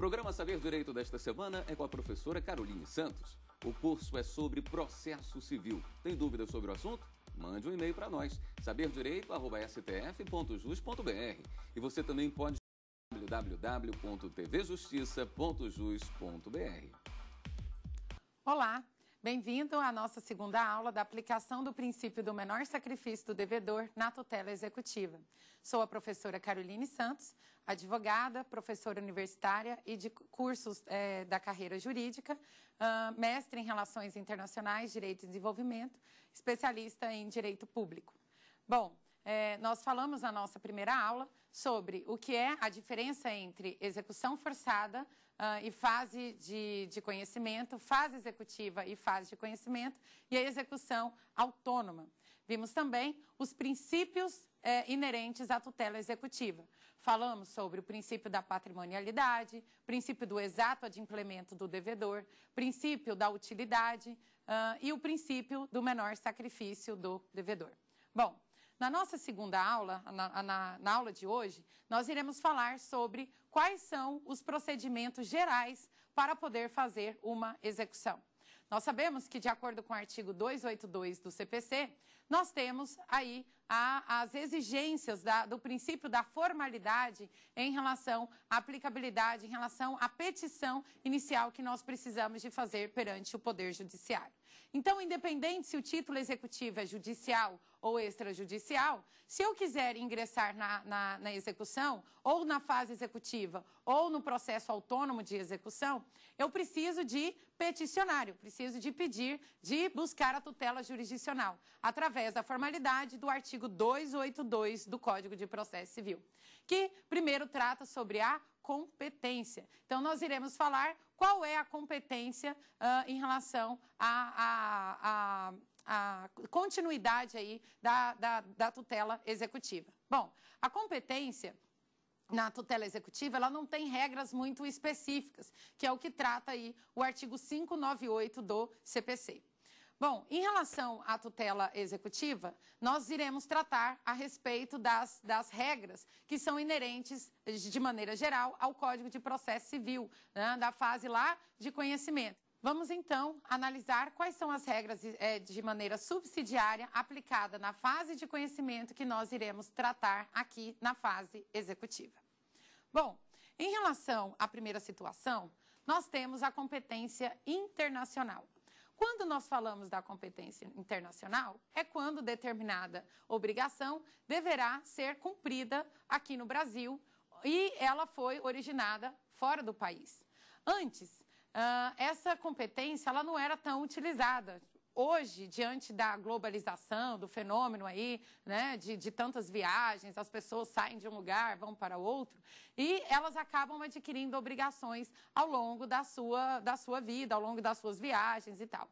programa Saber Direito desta semana é com a professora Caroline Santos. O curso é sobre processo civil. Tem dúvidas sobre o assunto? Mande um e-mail para nós, saberdireito.stf.jus.br. E você também pode www.tvjustiça.jus.br. Olá, Bem-vindo à nossa segunda aula da aplicação do princípio do menor sacrifício do devedor na tutela executiva. Sou a professora Caroline Santos, advogada, professora universitária e de cursos é, da carreira jurídica, uh, mestre em Relações Internacionais, Direito e Desenvolvimento, especialista em Direito Público. Bom, é, nós falamos na nossa primeira aula sobre o que é a diferença entre execução forçada, uh, e fase de, de conhecimento, fase executiva e fase de conhecimento, e a execução autônoma. Vimos também os princípios eh, inerentes à tutela executiva. Falamos sobre o princípio da patrimonialidade, princípio do exato adimplemento do devedor, princípio da utilidade uh, e o princípio do menor sacrifício do devedor. Bom, na nossa segunda aula, na, na, na aula de hoje, nós iremos falar sobre quais são os procedimentos gerais para poder fazer uma execução. Nós sabemos que, de acordo com o artigo 282 do CPC, nós temos aí a, as exigências da, do princípio da formalidade em relação à aplicabilidade, em relação à petição inicial que nós precisamos de fazer perante o Poder Judiciário. Então, independente se o título executivo é judicial ou extrajudicial, se eu quiser ingressar na, na, na, execução, ou na fase executiva, ou no processo autônomo de execução, eu preciso de peticionário, preciso de pedir, de buscar a tutela jurisdicional, através da formalidade do artigo 282 do Código de Processo Civil, que primeiro trata sobre a competência. Então, nós iremos falar qual é a competência uh, em relação a, a, a a continuidade aí da, da, da tutela executiva. Bom, a competência na tutela executiva, ela não tem regras muito específicas, que é o que trata aí o artigo 598 do CPC. Bom, em relação à tutela executiva, nós iremos tratar a respeito das, das regras que são inerentes, de maneira geral, ao Código de Processo Civil, né, da fase lá de conhecimento. Vamos então analisar quais são as regras de, eh, é, de maneira subsidiária aplicada na fase de conhecimento que nós iremos tratar aqui na fase executiva. Bom, em relação à primeira situação, nós temos a competência internacional. Quando nós falamos da competência internacional, é quando determinada obrigação deverá ser cumprida aqui no Brasil e ela foi originada fora do país. Antes, ah, essa competência ela não era tão utilizada. Hoje, diante da globalização, do fenômeno aí, né, de, de tantas viagens, as pessoas saem de um lugar, vão para outro, e elas acabam adquirindo obrigações ao longo da sua, da sua vida, ao longo das suas viagens e tal.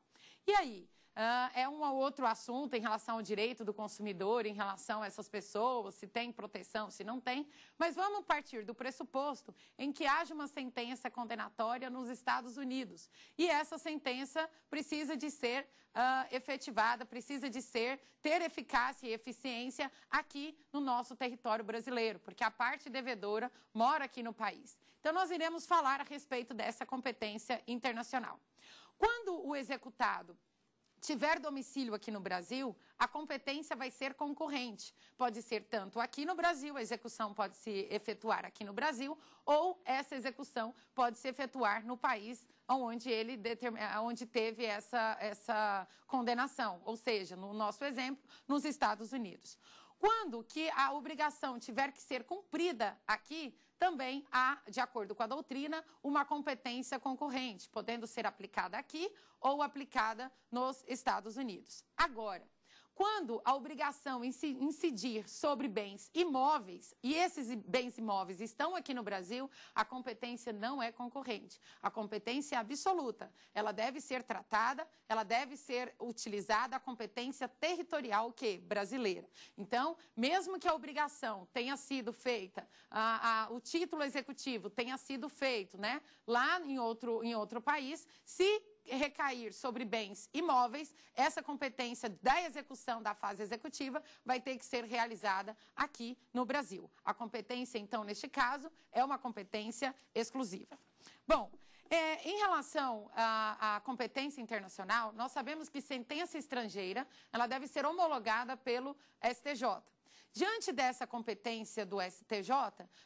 E aí, Uh, é um ou outro assunto em relação ao direito do consumidor, em relação a essas pessoas, se tem proteção, se não tem. Mas vamos partir do pressuposto em que haja uma sentença condenatória nos Estados Unidos. E essa sentença precisa de ser uh, efetivada, precisa de ser, ter eficácia e eficiência aqui no nosso território brasileiro, porque a parte devedora mora aqui no país. Então, nós iremos falar a respeito dessa competência internacional. Quando o executado tiver domicílio aqui no Brasil, a competência vai ser concorrente. Pode ser tanto aqui no Brasil, a execução pode se efetuar aqui no Brasil, ou essa execução pode se efetuar no país onde ele onde teve essa, essa condenação, ou seja, no nosso exemplo, nos Estados Unidos. Quando que a obrigação tiver que ser cumprida aqui, também há, de acordo com a doutrina, uma competência concorrente, podendo ser aplicada aqui ou aplicada nos Estados Unidos. Agora, quando a obrigação incidir sobre bens imóveis, e esses bens imóveis estão aqui no Brasil, a competência não é concorrente. A competência é absoluta. Ela deve ser tratada, ela deve ser utilizada a competência territorial que brasileira. Então, mesmo que a obrigação tenha sido feita, a, a, o título executivo tenha sido feito né, lá em outro, em outro país, se recair sobre bens imóveis, essa competência da execução da fase executiva vai ter que ser realizada aqui no Brasil. A competência, então, neste caso, é uma competência exclusiva. Bom, é, em relação à, à, competência internacional, nós sabemos que sentença estrangeira ela deve ser homologada pelo STJ. Diante dessa competência do STJ,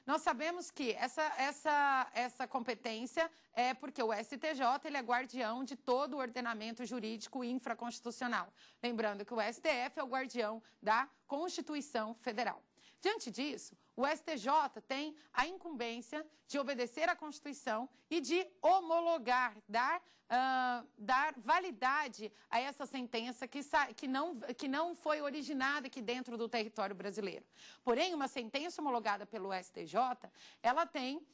nós sabemos que essa, essa, essa competência é porque o STJ ele é guardião de todo o ordenamento jurídico infraconstitucional. Lembrando que o STF é o guardião da Constituição Federal. Diante disso, o STJ tem a incumbência de obedecer à Constituição e de homologar, dar, uh, dar validade a essa sentença que, que, não, que não foi originada aqui dentro do território brasileiro. Porém, uma sentença homologada pelo STJ, ela tem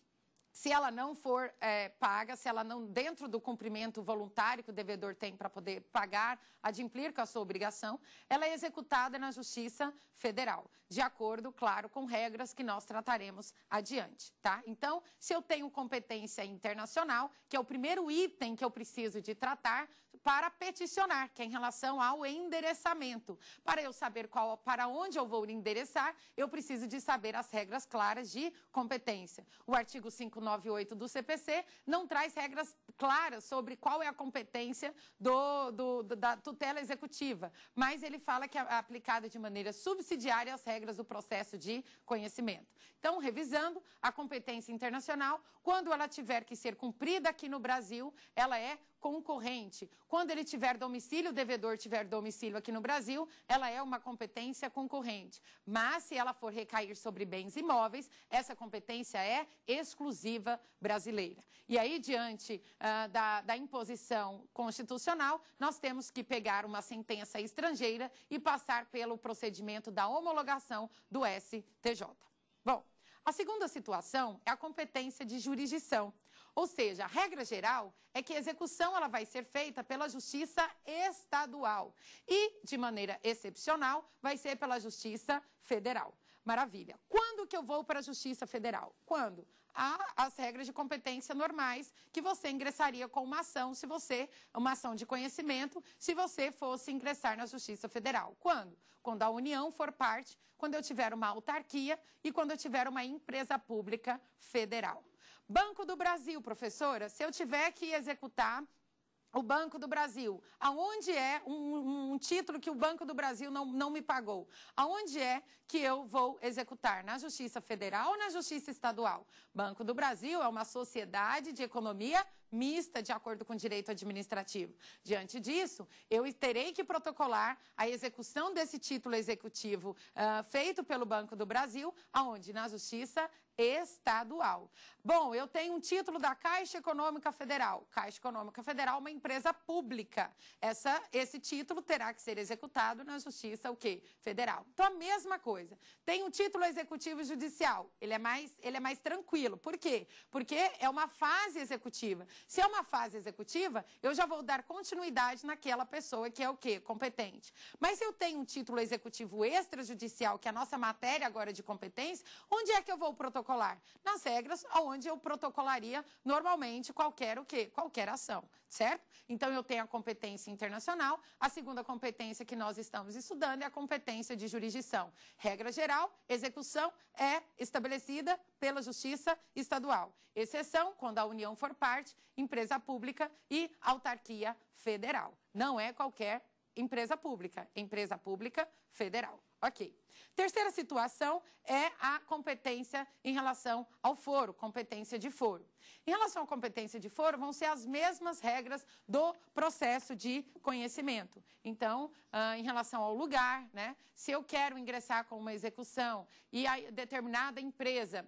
se ela não for é, paga, se ela não, dentro do cumprimento voluntário que o devedor tem para poder pagar, adimplir com a sua obrigação, ela é executada na justiça Federal, de acordo, claro, com regras que nós trataremos adiante, tá? Então, se eu tenho competência internacional, que é o primeiro item que eu preciso de tratar para peticionar, que é em relação ao endereçamento. Para eu saber qual, para onde eu vou endereçar, eu preciso de saber as regras claras de competência. O artigo 598 do CPC não traz regras claras sobre qual é a competência do, do, da tutela executiva, mas ele fala que é aplicada de maneira subsidiária subsidiária às regras do processo de conhecimento. Então, revisando, a competência internacional, quando ela tiver que ser cumprida aqui no Brasil, ela é concorrente. Quando ele tiver domicílio, o devedor tiver domicílio aqui no Brasil, ela é uma competência concorrente. Mas se ela for recair sobre bens imóveis, essa competência é exclusiva brasileira. E aí, diante uh, da, da imposição constitucional, nós temos que pegar uma sentença estrangeira e passar pelo procedimento da homologação do STJ. Bom, a segunda situação é a competência de jurisdição. Ou seja, a regra geral é que a execução ela vai ser feita pela Justiça Estadual e, de maneira excepcional, vai ser pela Justiça Federal. Maravilha. Quando que eu vou para a Justiça Federal? Quando? Há as regras de competência normais que você ingressaria com uma ação, se você, uma ação de conhecimento, se você fosse ingressar na Justiça Federal. Quando? Quando a União for parte, quando eu tiver uma autarquia e quando eu tiver uma empresa pública federal. Banco do Brasil, professora, se eu tiver que executar o Banco do Brasil, aonde é um, um, título que o Banco do Brasil não, não me pagou? Aonde é que eu vou executar? Na Justiça Federal ou na Justiça Estadual? Banco do Brasil é uma sociedade de economia mista, de acordo com o direito administrativo. Diante disso, eu terei que protocolar a execução desse título executivo uh, feito pelo Banco do Brasil, aonde? Na Justiça estadual. Bom, eu tenho um título da Caixa Econômica Federal. Caixa Econômica Federal, é uma empresa pública. Essa, esse título terá que ser executado na Justiça o quê? Federal. Então, a mesma coisa. Tem um título executivo judicial. Ele é mais, ele é mais tranquilo. Por quê? Porque é uma fase executiva. Se é uma fase executiva, eu já vou dar continuidade naquela pessoa que é o quê? Competente. Mas se eu tenho um título executivo extrajudicial, que é a nossa matéria agora de competência, onde é que eu vou protocolar? protocolar? Nas regras onde eu protocolaria normalmente qualquer o quê? Qualquer ação, certo? Então eu tenho a competência internacional, a segunda competência que nós estamos estudando é a competência de jurisdição. Regra geral, execução é estabelecida pela Justiça Estadual. Exceção quando a União for parte, empresa pública e autarquia federal. Não é qualquer empresa pública, é empresa pública federal. Ok. Terceira situação é a competência em relação ao foro, competência de foro. Em relação à competência de foro, vão ser as mesmas regras do processo de conhecimento. Então, ah, em relação ao lugar, né? Se eu quero ingressar com uma execução e a determinada empresa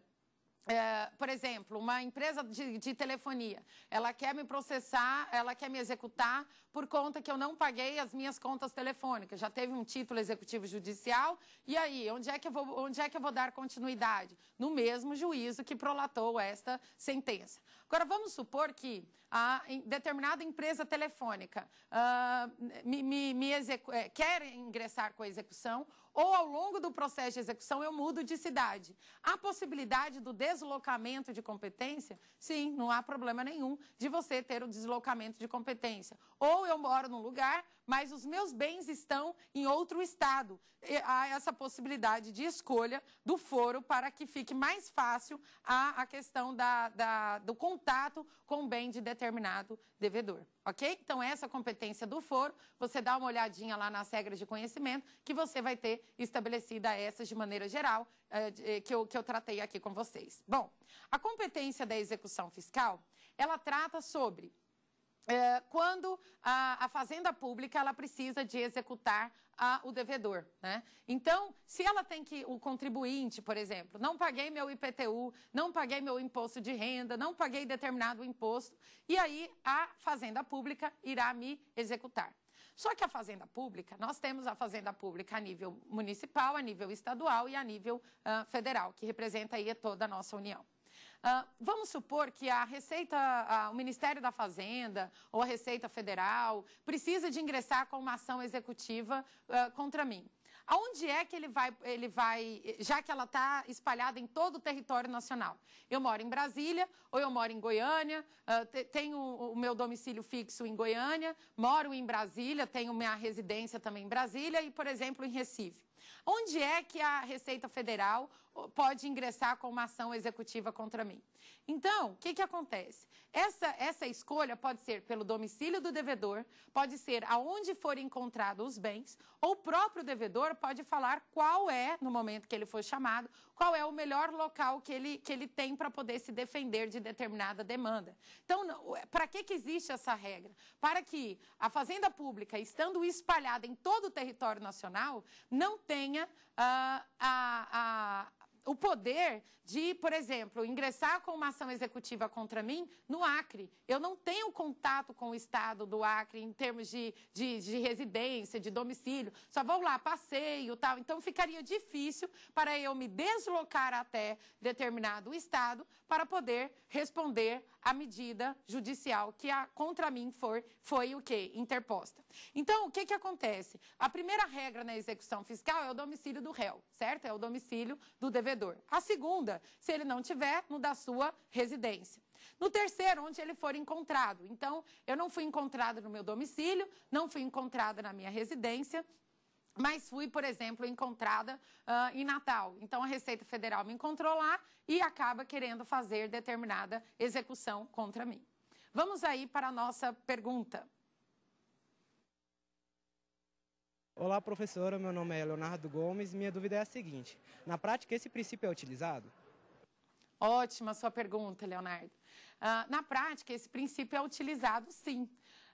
é, por exemplo, uma empresa de, de, telefonia, ela quer me processar, ela quer me executar por conta que eu não paguei as minhas contas telefônicas. Já teve um título executivo judicial, e aí, onde é que eu vou, onde é que eu vou dar continuidade? No mesmo juízo que prolatou esta sentença. Agora, vamos supor que a determinada empresa telefônica uh, me, me, me eh, quer ingressar com a execução ou ao longo do processo de execução eu mudo de cidade. Há possibilidade do deslocamento de competência? Sim, não há problema nenhum de você ter o deslocamento de competência. Ou eu moro num lugar, mas os meus bens estão em outro estado. E há essa possibilidade de escolha do foro para que fique mais fácil a, a questão da, da, do contato com o bem de determinado devedor. Ok? Então, essa competência do foro, você dá uma olhadinha lá nas regras de conhecimento, que você vai ter estabelecida essas de maneira geral, eh, eh, que, eu, que eu tratei aqui com vocês. Bom, a competência da execução fiscal, ela trata sobre é, quando a, a, fazenda pública ela precisa de executar a, o devedor, né? Então, se ela tem que o contribuinte, por exemplo, não paguei meu IPTU, não paguei meu imposto de renda, não paguei determinado imposto, e aí a fazenda pública irá me executar. Só que a fazenda pública, nós temos a fazenda pública a nível municipal, a nível estadual e a nível uh, federal, que representa aí toda a nossa união. Ah, vamos supor que a Receita, a, o Ministério da Fazenda ou a Receita Federal precisa de ingressar com uma ação executiva uh, contra mim. Aonde é que ele vai, ele vai, já que ela está espalhada em todo o território nacional? Eu moro em Brasília, ou eu moro em Goiânia, uh, tenho o meu domicílio fixo em Goiânia, moro em Brasília, tenho minha residência também em Brasília e, por exemplo, em Recife. Onde é que a Receita Federal pode ingressar com uma ação executiva contra mim? Então, o que, que acontece? Essa, essa escolha pode ser pelo domicílio do devedor, pode ser aonde forem encontrados os bens, ou o próprio devedor pode falar qual é, no momento que ele for chamado, qual é o melhor local que ele, que ele tem para poder se defender de determinada demanda. Então, para que, que existe essa regra? Para que a fazenda pública, estando espalhada em todo o território nacional, não tenha uh, a, a o poder de, por exemplo, ingressar com uma ação executiva contra mim no Acre. Eu não tenho contato com o Estado do Acre em termos de, de, de residência, de domicílio. Só vou lá, passeio tal. Então, ficaria difícil para eu me deslocar até determinado Estado para poder responder à medida judicial que a, contra mim for, foi o quê? Interposta. Então, o que, que acontece? A primeira regra na execução fiscal é o domicílio do réu, certo? É o domicílio do devedor a segunda, se ele não tiver, no da sua residência. No terceiro, onde ele for encontrado. Então, eu não fui encontrada no meu domicílio, não fui encontrada na minha residência, mas fui, por exemplo, encontrada uh, em Natal. Então a Receita Federal me encontrou lá e acaba querendo fazer determinada execução contra mim. Vamos aí para a nossa pergunta. Olá, professora. Meu nome é Leonardo Gomes. Minha dúvida é a seguinte: na prática, esse princípio é utilizado? Ótima sua pergunta, Leonardo. Uh, na prática, esse princípio é utilizado sim.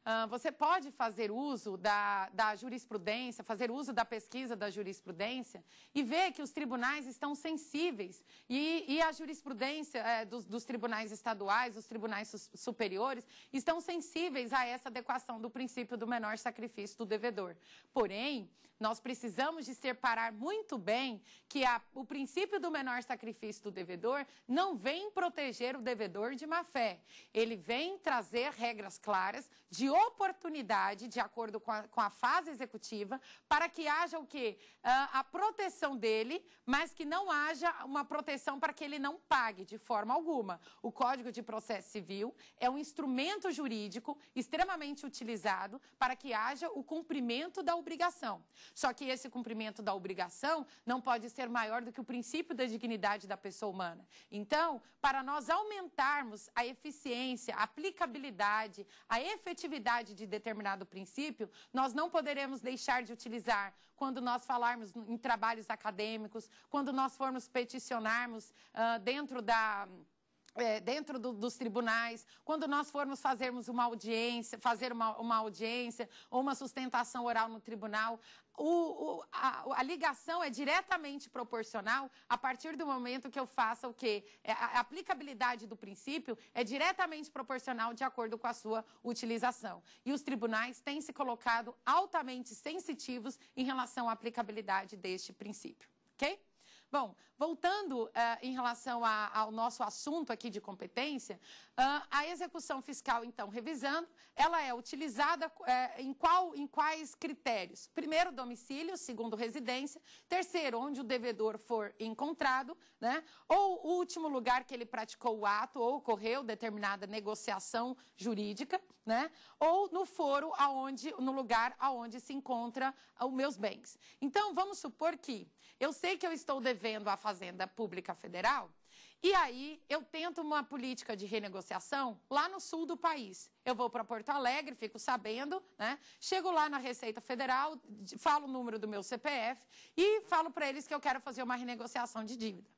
Ah, você pode fazer uso da, da jurisprudência, fazer uso da pesquisa da jurisprudência e ver que os tribunais estão sensíveis e, e a jurisprudência é, dos, dos, tribunais estaduais, dos tribunais superiores, estão sensíveis a essa adequação do princípio do menor sacrifício do devedor. Porém, nós precisamos de separar muito bem que a, o princípio do menor sacrifício do devedor não vem proteger o devedor de má fé. Ele vem trazer regras claras de oportunidade, de acordo com a, com a fase executiva, para que haja o quê? Ah, a proteção dele, mas que não haja uma proteção para que ele não pague de forma alguma. O Código de Processo Civil é um instrumento jurídico extremamente utilizado para que haja o cumprimento da obrigação. Só que esse cumprimento da obrigação não pode ser maior do que o princípio da dignidade da pessoa humana. Então, para nós aumentarmos a eficiência, a aplicabilidade, a efetividade de determinado princípio, nós não poderemos deixar de utilizar quando nós falarmos em trabalhos acadêmicos, quando nós formos peticionarmos uh, dentro da é, dentro do, dos tribunais, quando nós formos fazermos uma audiência, fazer uma, uma audiência ou uma sustentação oral no tribunal, o, o, a, a, ligação é diretamente proporcional a partir do momento que eu faça o quê? É, a aplicabilidade do princípio é diretamente proporcional de acordo com a sua utilização. E os tribunais têm se colocado altamente sensitivos em relação à aplicabilidade deste princípio. Ok? Bom, voltando uh, em relação a, ao nosso assunto aqui de competência, uh, a execução fiscal, então, revisando, ela é utilizada uh, em, qual, em quais critérios? Primeiro, domicílio, segundo, residência, terceiro, onde o devedor for encontrado, né? ou o último lugar que ele praticou o ato ou ocorreu determinada negociação jurídica, né? ou no foro aonde, no lugar aonde se encontra os meus bens. Então, vamos supor que eu sei que eu estou devendo devendo à Fazenda Pública Federal. E aí eu tento uma política de renegociação lá no sul do país. Eu vou para Porto Alegre, fico sabendo, né? Chego lá na Receita Federal, falo o número do meu CPF e falo para eles que eu quero fazer uma renegociação de dívida.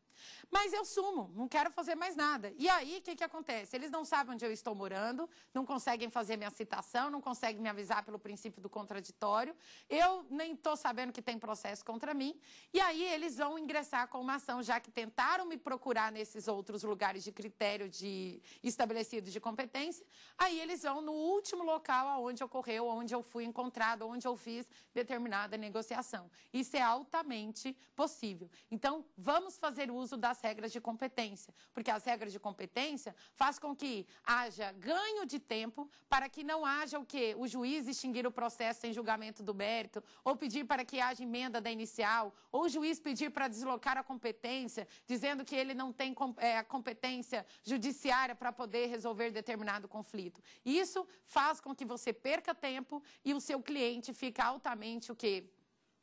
Mas eu sumo, não quero fazer mais nada. E aí, o que, que acontece? Eles não sabem onde eu estou morando, não conseguem fazer minha citação, não conseguem me avisar pelo princípio do contraditório. Eu nem estou sabendo que tem processo contra mim. E aí, eles vão ingressar com uma ação, já que tentaram me procurar nesses outros lugares de critério de estabelecido de competência. Aí, eles vão no último local aonde ocorreu, onde eu fui encontrado, onde eu fiz determinada negociação. Isso é altamente possível. Então, vamos fazer uso uso das regras de competência, porque as regras de competência faz com que haja ganho de tempo para que não haja o que o juiz extinguir o processo sem julgamento do mérito, ou pedir para que haja emenda da inicial, ou o juiz pedir para deslocar a competência, dizendo que ele não tem é, a competência judiciária para poder resolver determinado conflito. Isso faz com que você perca tempo e o seu cliente fica altamente o que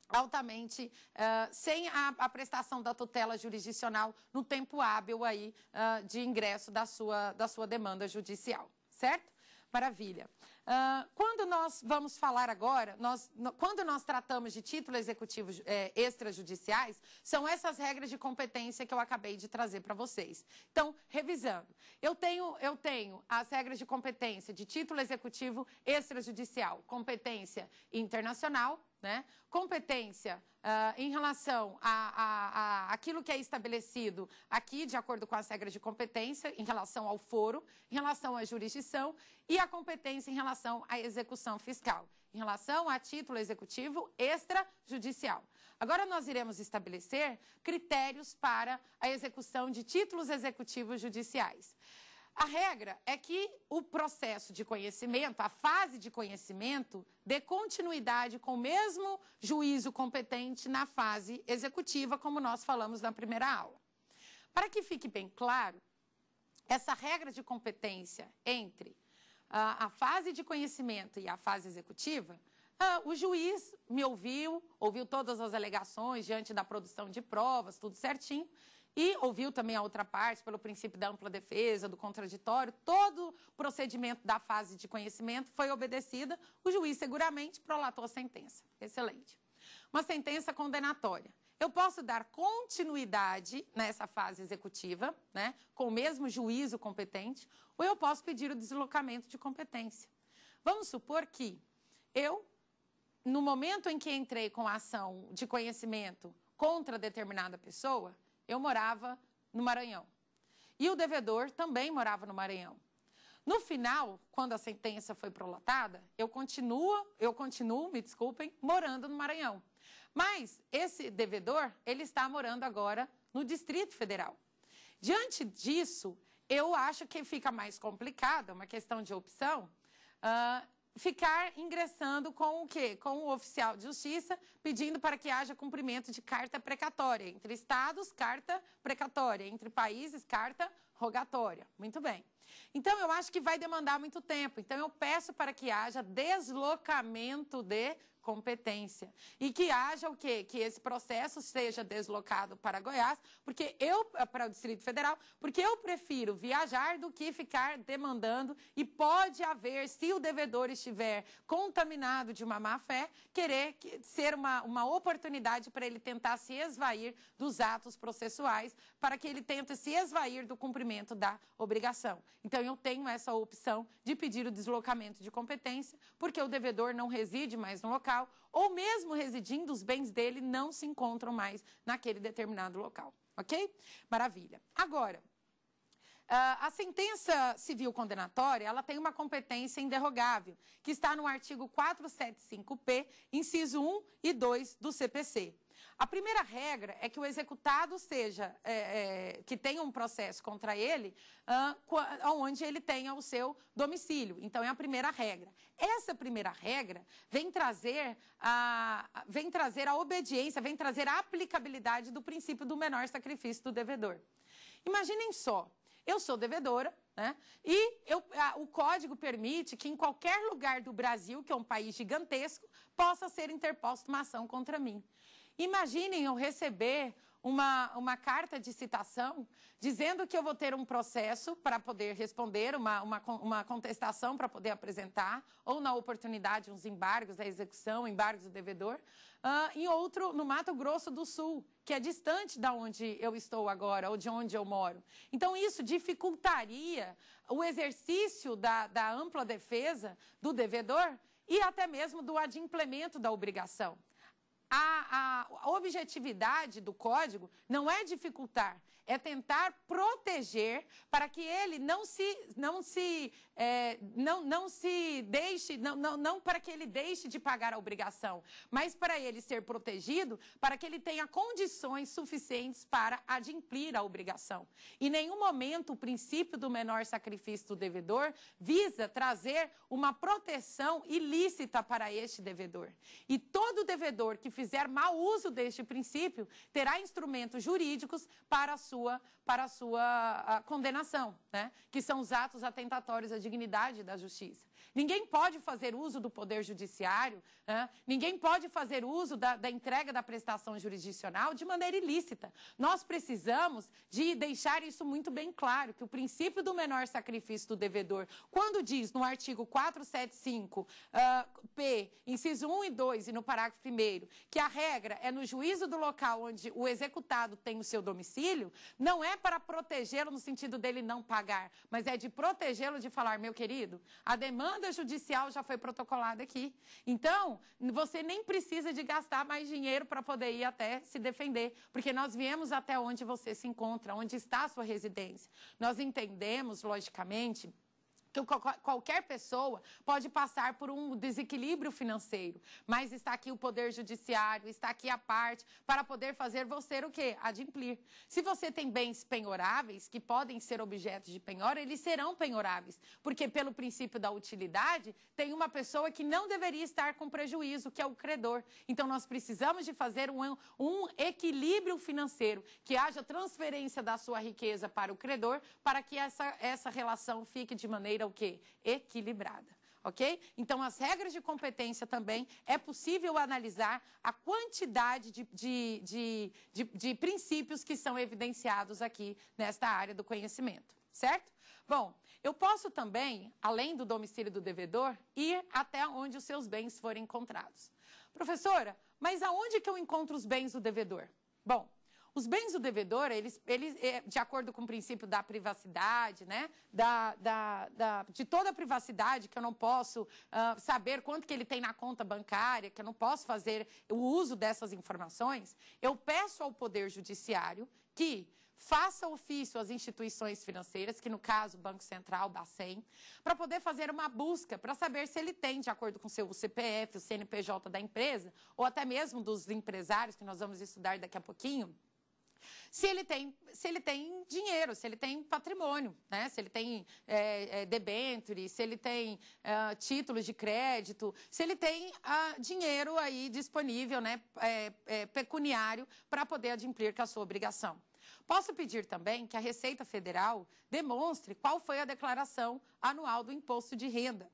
altamente uh, sem a, a, prestação da tutela jurisdicional no tempo hábil aí uh, de ingresso da sua, da sua demanda judicial, certo? Maravilha. Uh, quando nós vamos falar agora, nós, quando nós tratamos de título executivo é, extrajudiciais, são essas regras de competência que eu acabei de trazer para vocês. Então, revisando, eu tenho, eu tenho as regras de competência de título executivo extrajudicial, competência internacional, né? Competência uh, em relação a, a, a, aquilo que é estabelecido aqui, de acordo com as regras de competência, em relação ao foro, em relação à jurisdição e a competência em relação à execução fiscal, em relação a título executivo extrajudicial. Agora nós iremos estabelecer critérios para a execução de títulos executivos judiciais. A regra é que o processo de conhecimento, a fase de conhecimento, dê continuidade com o mesmo juízo competente na fase executiva, como nós falamos na primeira aula. Para que fique bem claro, essa regra de competência entre ah, a fase de conhecimento e a fase executiva, ah, o juiz me ouviu, ouviu todas as alegações diante da produção de provas, tudo certinho, e ouviu também a outra parte pelo princípio da ampla defesa, do contraditório, todo o procedimento da fase de conhecimento foi obedecida, o juiz seguramente prolatou a sentença. Excelente. Uma sentença condenatória. Eu posso dar continuidade nessa fase executiva, né, com o mesmo juízo competente, ou eu posso pedir o deslocamento de competência. Vamos supor que eu, no momento em que entrei com a ação de conhecimento contra determinada pessoa, eu morava no Maranhão. E o devedor também morava no Maranhão. No final, quando a sentença foi prolatada, eu continuo, eu continuo, me desculpem, morando no Maranhão. Mas esse devedor, ele está morando agora no Distrito Federal. Diante disso, eu acho que fica mais complicado, é uma questão de opção, uh, ficar ingressando com o quê? Com o oficial de justiça, pedindo para que haja cumprimento de carta precatória entre estados, carta precatória entre países, carta rogatória. Muito bem. Então eu acho que vai demandar muito tempo. Então eu peço para que haja deslocamento de competência. E que haja o quê? Que esse processo seja deslocado para Goiás, porque eu para o Distrito Federal, porque eu prefiro viajar do que ficar demandando e pode haver, se o devedor estiver contaminado de uma má fé, querer ser uma, uma oportunidade para ele tentar se esvair dos atos processuais, para que ele tente se esvair do cumprimento da obrigação. Então eu tenho essa opção de pedir o deslocamento de competência, porque o devedor não reside mais no local local, ou mesmo residindo, os bens dele não se encontram mais naquele determinado local. Ok? Maravilha. Agora, ah, a sentença civil condenatória, ela tem uma competência inderrogável, que está no artigo 475-P, inciso 1 e 2 do CPC. A primeira regra é que o executado seja, é, é, que tenha um processo contra ele, ah, onde ele tenha o seu domicílio. Então, é a primeira regra. Essa primeira regra vem trazer a, vem trazer a obediência, vem trazer a aplicabilidade do princípio do menor sacrifício do devedor. Imaginem só, eu sou devedora, né? E eu, a, o código permite que em qualquer lugar do Brasil, que é um país gigantesco, possa ser interposta uma ação contra mim. Imaginem eu receber uma, uma carta de citação dizendo que eu vou ter um processo para poder responder, uma, uma, uma contestação para poder apresentar, ou na oportunidade, uns embargos da execução, embargos do devedor, uh, ah, em outro, no Mato Grosso do Sul, que é distante da onde eu estou agora, ou de onde eu moro. Então, isso dificultaria o exercício da, da ampla defesa do devedor e até mesmo do adimplemento da obrigação a, a, objetividade do código não é dificultar, é tentar proteger para que ele não se, não se, é, não, não se deixe, não, não, não para que ele deixe de pagar a obrigação, mas para ele ser protegido, para que ele tenha condições suficientes para adimplir a obrigação. Em nenhum momento o princípio do menor sacrifício do devedor visa trazer uma proteção ilícita para este devedor. E todo devedor que fizer mau uso deste princípio terá instrumentos jurídicos para a sua sua, para a sua a ah, condenação, né? que são os atos atentatórios à dignidade da justiça. Ninguém pode fazer uso do poder judiciário, né? ninguém pode fazer uso da, da, entrega da prestação jurisdicional de maneira ilícita. Nós precisamos de deixar isso muito bem claro, que o princípio do menor sacrifício do devedor, quando diz no artigo 475 uh, P, inciso 1 e 2 e no parágrafo 1 que a regra é no juízo do local onde o executado tem o seu domicílio, não é para protegê-lo no sentido dele não pagar, mas é de protegê-lo de falar, meu querido, a demanda demanda judicial já foi protocolada aqui. Então, você nem precisa de gastar mais dinheiro para poder ir até se defender, porque nós viemos até onde você se encontra, onde está a sua residência. Nós entendemos, logicamente, que qualquer pessoa pode passar por um desequilíbrio financeiro, mas está aqui o poder judiciário, está aqui a parte para poder fazer você o quê? Adimplir. Se você tem bens penhoráveis que podem ser objetos de penhora, eles serão penhoráveis, porque pelo princípio da utilidade, tem uma pessoa que não deveria estar com prejuízo, que é o credor. Então nós precisamos de fazer um, um equilíbrio financeiro, que haja transferência da sua riqueza para o credor, para que essa, essa relação fique de maneira maneira o quê? Equilibrada. Ok? Então, as regras de competência também é possível analisar a quantidade de, de, de, de princípios que são evidenciados aqui nesta área do conhecimento, certo? Bom, eu posso também, além do domicílio do devedor, ir até onde os seus bens forem encontrados. Professora, mas aonde que eu encontro os bens do devedor? Bom, os bens do devedor, eles, eles é, de acordo com o princípio da privacidade, né? Da, da, da de toda a privacidade, que eu não posso uh, saber quanto que ele tem na conta bancária, que eu não posso fazer o uso dessas informações, eu peço ao Poder Judiciário que faça ofício às instituições financeiras, que no caso Banco Central, Bacen, para poder fazer uma busca para saber se ele tem, de acordo com o seu CPF, o CNPJ da empresa, ou até mesmo dos empresários, que nós vamos estudar daqui a pouquinho, se ele tem, se ele tem dinheiro, se ele tem patrimônio, né? se ele tem é, é, debenture, se ele tem é, títulos de crédito, se ele tem a, ah, dinheiro aí disponível, né? É, é, pecuniário, para poder adimplir com a sua obrigação. Posso pedir também que a Receita Federal demonstre qual foi a declaração anual do imposto de renda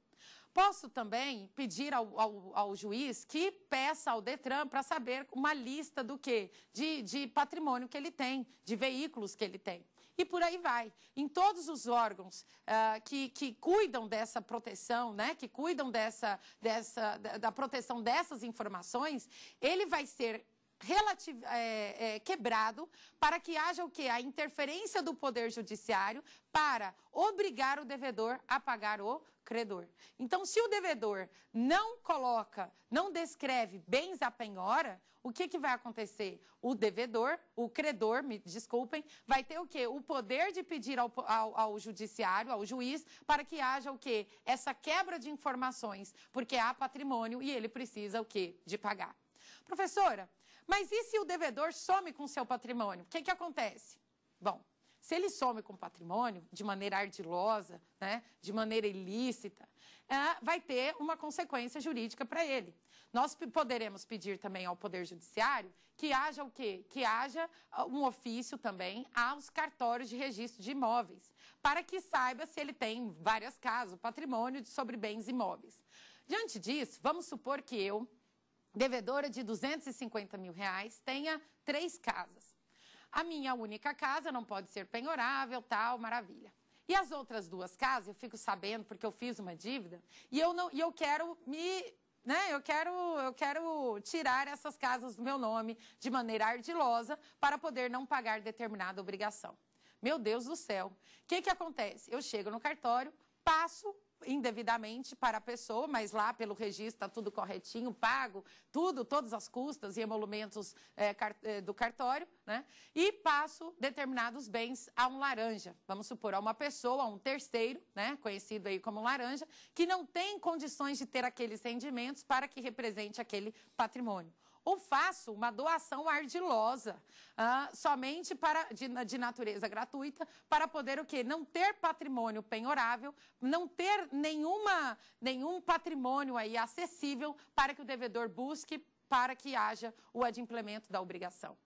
Posso também pedir ao, ao, ao juiz que peça ao Detran para saber uma lista do quê? De, de patrimônio que ele tem, de veículos que ele tem. E por aí vai. Em todos os órgãos uh, que, que cuidam dessa proteção, né, que cuidam dessa, dessa, da, proteção dessas informações, ele vai ser Relativ, é, é, quebrado para que haja o que? A interferência do Poder Judiciário para obrigar o devedor a pagar o credor. Então, se o devedor não coloca, não descreve bens à penhora, o que, que vai acontecer? O devedor, o credor, me desculpem, vai ter o quê? O poder de pedir ao, ao, ao judiciário, ao juiz, para que haja o quê? Essa quebra de informações, porque há patrimônio e ele precisa o quê? De pagar. Professora, mas e se o devedor some com seu patrimônio? O que, que acontece? Bom, se ele some com patrimônio de maneira ardilosa, né, de maneira ilícita, é, vai ter uma consequência jurídica para ele. Nós poderemos pedir também ao Poder Judiciário que haja o quê? Que haja ah, um ofício também aos cartórios de registro de imóveis, para que saiba se ele tem várias casas, patrimônio sobre bens imóveis. Diante disso, vamos supor que eu, devedora de 250 mil reais, tenha três casas. A minha única casa não pode ser penhorável, tal, maravilha. E as outras duas casas, eu fico sabendo porque eu fiz uma dívida e eu, não, e eu quero me né? Eu quero, eu quero tirar essas casas do meu nome de maneira ardilosa para poder não pagar determinada obrigação. Meu Deus do céu. O que, que acontece? Eu chego no cartório, passo indevidamente para a pessoa, mas lá pelo registro está tudo corretinho, pago, tudo, todas as custas e emolumentos é, é, do cartório, né? E passo determinados bens a um laranja, vamos supor, a uma pessoa, a um terceiro, né? Conhecido aí como laranja, que não tem condições de ter aqueles rendimentos para que represente aquele patrimônio ou faço uma doação ardilosa, ah, somente para, de, de, natureza gratuita, para poder o quê? Não ter patrimônio penhorável, não ter nenhuma, nenhum patrimônio aí acessível para que o devedor busque, para que haja o adimplemento da obrigação.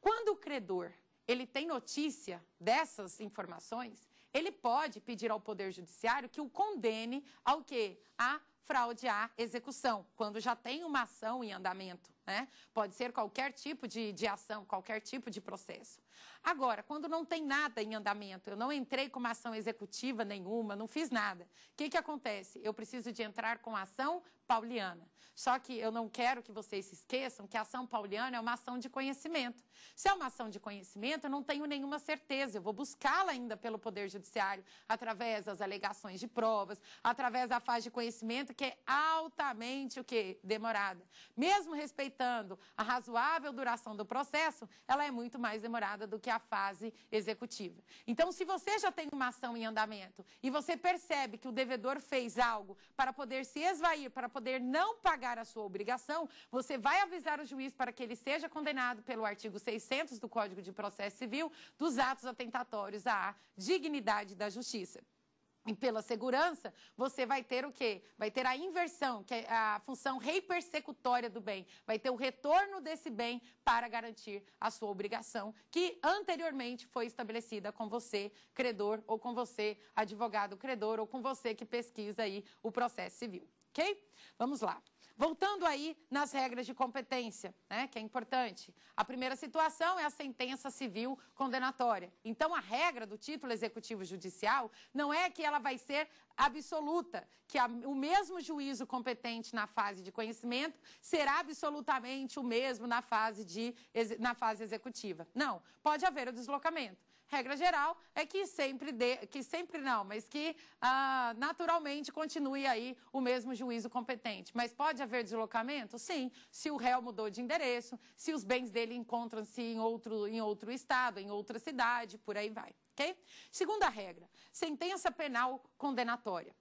Quando o credor ele tem notícia dessas informações, ele pode pedir ao Poder Judiciário que o condene ao quê? A fraude execução, quando já tem uma ação em andamento. Né? Pode ser qualquer tipo de, de ação, qualquer tipo de processo. Agora, quando não tem nada em andamento, eu não entrei com uma ação executiva nenhuma, não fiz nada. O que, que acontece? Eu preciso de entrar com ação pauliana. Só que eu não quero que vocês se esqueçam que a ação pauliana é uma ação de conhecimento. Se é uma ação de conhecimento, eu não tenho nenhuma certeza. Eu vou buscá-la ainda pelo Poder Judiciário, através das alegações de provas, através da fase de conhecimento, que é altamente o quê? Demorada. Mesmo respeito limitando a razoável duração do processo, ela é muito mais demorada do que a fase executiva. Então, se você já tem uma ação em andamento e você percebe que o devedor fez algo para poder se esvair, para poder não pagar a sua obrigação, você vai avisar o juiz para que ele seja condenado pelo artigo 600 do Código de Processo Civil dos atos atentatórios à dignidade da justiça e pela segurança, você vai ter o quê? Vai ter a inversão, que é a função rei persecutória do bem. Vai ter o retorno desse bem para garantir a sua obrigação, que anteriormente foi estabelecida com você, credor, ou com você, advogado credor, ou com você que pesquisa aí o processo civil. Ok? Vamos lá. Voltando aí nas regras de competência, né, que é importante. A primeira situação é a sentença civil condenatória. Então, a regra do título executivo judicial não é que ela vai ser absoluta, que a, o mesmo juízo competente na fase de conhecimento será absolutamente o mesmo na fase, de, na fase executiva. Não, pode haver o deslocamento regra geral é que sempre dê, que sempre não, mas que ah, naturalmente continue aí o mesmo juízo competente. Mas pode haver deslocamento? Sim, se o réu mudou de endereço, se os bens dele encontram-se em outro, em outro estado, em outra cidade, por aí vai. Okay? Segunda regra: sentença penal condenatória.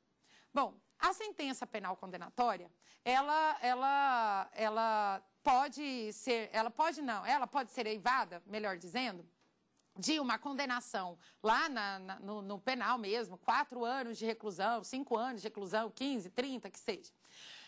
Bom, a sentença penal condenatória, ela, ela, ela pode ser, ela pode não, ela pode ser eivada, melhor dizendo, de uma condenação lá na, na, no, no, penal mesmo, quatro anos de reclusão, cinco anos de reclusão, 15, 30, que seja.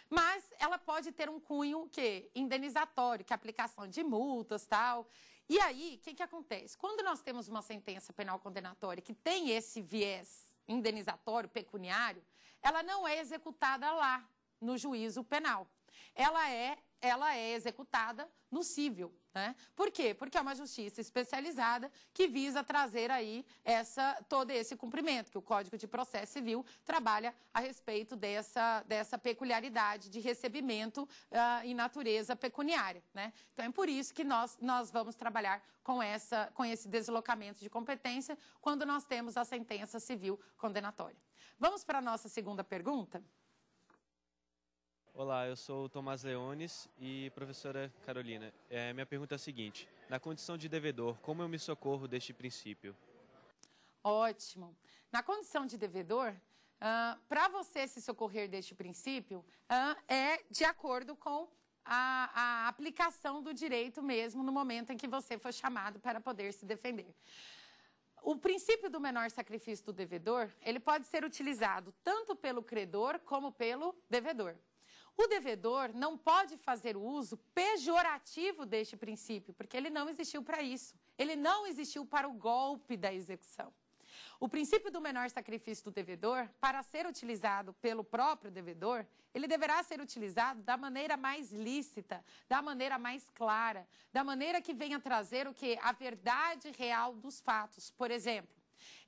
Mas ela pode ter um cunho que indenizatório, que é aplicação de multas tal. E aí, o que, que acontece? Quando nós temos uma sentença penal condenatória que tem esse viés indenizatório, pecuniário, ela não é executada lá no juízo penal. Ela é ela é executada no civil. Né? Por quê? Porque é uma justiça especializada que visa trazer aí essa, todo esse cumprimento, que o Código de Processo Civil trabalha a respeito dessa, dessa peculiaridade de recebimento uh, em natureza pecuniária. Né? Então é por isso que nós, nós vamos trabalhar com, essa, com esse deslocamento de competência quando nós temos a sentença civil condenatória. Vamos para a nossa segunda pergunta? Olá, eu sou o Tomás Leones e professora Carolina. É, minha pergunta é a seguinte: na condição de devedor, como eu me socorro deste princípio? Ótimo. Na condição de devedor, uh, ah, para você se socorrer deste princípio, uh, é de acordo com a, a, aplicação do direito mesmo no momento em que você for chamado para poder se defender. O princípio do menor sacrifício do devedor, ele pode ser utilizado tanto pelo credor como pelo devedor. O devedor não pode fazer uso pejorativo deste princípio, porque ele não existiu para isso. Ele não existiu para o golpe da execução. O princípio do menor sacrifício do devedor, para ser utilizado pelo próprio devedor, ele deverá ser utilizado da maneira mais lícita, da maneira mais clara, da maneira que venha trazer o que a verdade real dos fatos. Por exemplo,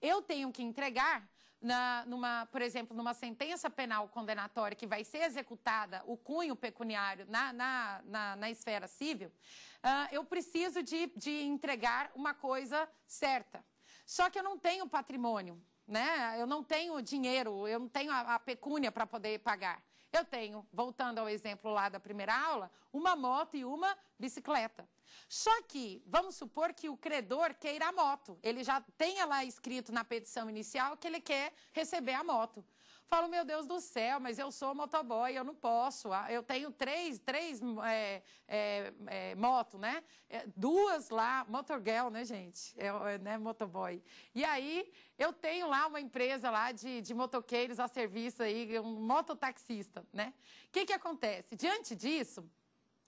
eu tenho que entregar na, numa, por exemplo, numa sentença penal condenatória que vai ser executada o cunho pecuniário na, na, na, na esfera civil, uh, eu preciso de, de entregar uma coisa certa. Só que eu não tenho patrimônio, né? Eu não tenho dinheiro, eu não tenho a, a pecúnia para poder pagar. Eu tenho, voltando ao exemplo lá da primeira aula, uma moto e uma bicicleta. Só que, vamos supor que o credor queira a moto. Ele já tenha lá escrito na petição inicial que ele quer receber a moto. Falo, meu Deus do céu, mas eu sou motoboy, eu não posso. Ah, eu tenho três, três é, é, é, né? Eh, duas lá, motorgirl, né, gente? É, né, motoboy. E aí, eu tenho lá uma empresa lá de, de motoqueiros a serviço aí, um mototaxista, né? O que, que acontece? Diante disso,